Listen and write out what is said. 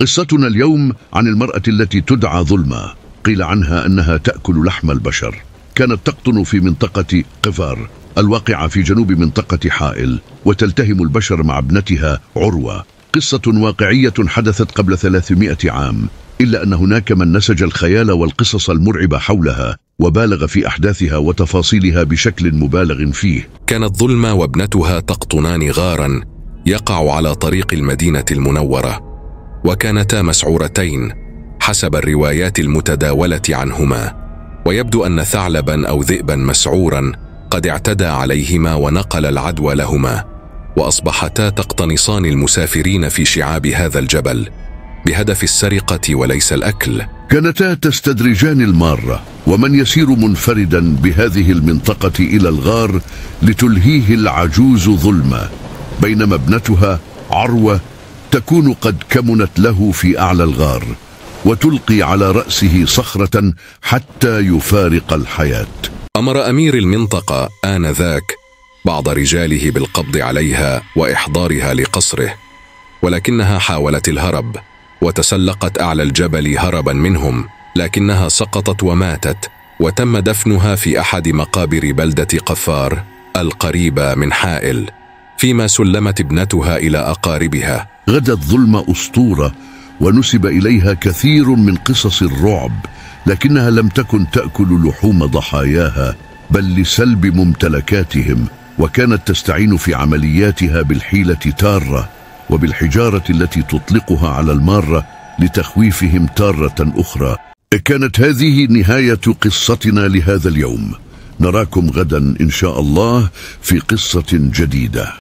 قصتنا اليوم عن المرأة التي تدعى ظلمة قيل عنها أنها تأكل لحم البشر كانت تقطن في منطقة قفار الواقعة في جنوب منطقة حائل وتلتهم البشر مع ابنتها عروة قصة واقعية حدثت قبل 300 عام إلا أن هناك من نسج الخيال والقصص المرعبة حولها وبالغ في أحداثها وتفاصيلها بشكل مبالغ فيه كانت ظلمة وابنتها تقطنان غارا يقع على طريق المدينة المنورة وكانتا مسعورتين حسب الروايات المتداوله عنهما ويبدو ان ثعلبا او ذئبا مسعورا قد اعتدى عليهما ونقل العدوى لهما واصبحتا تقتنصان المسافرين في شعاب هذا الجبل بهدف السرقه وليس الاكل كانتا تستدرجان الماره ومن يسير منفردا بهذه المنطقه الى الغار لتلهيه العجوز ظلما بينما ابنتها عروه تكون قد كمنت له في أعلى الغار وتلقي على رأسه صخرة حتى يفارق الحياة أمر أمير المنطقة آنذاك بعض رجاله بالقبض عليها وإحضارها لقصره ولكنها حاولت الهرب وتسلقت أعلى الجبل هربا منهم لكنها سقطت وماتت وتم دفنها في أحد مقابر بلدة قفار القريبة من حائل فيما سلمت ابنتها إلى أقاربها غدت ظلم أسطورة ونسب إليها كثير من قصص الرعب لكنها لم تكن تأكل لحوم ضحاياها بل لسلب ممتلكاتهم وكانت تستعين في عملياتها بالحيلة تارة وبالحجارة التي تطلقها على المارة لتخويفهم تارة أخرى كانت هذه نهاية قصتنا لهذا اليوم نراكم غدا إن شاء الله في قصة جديدة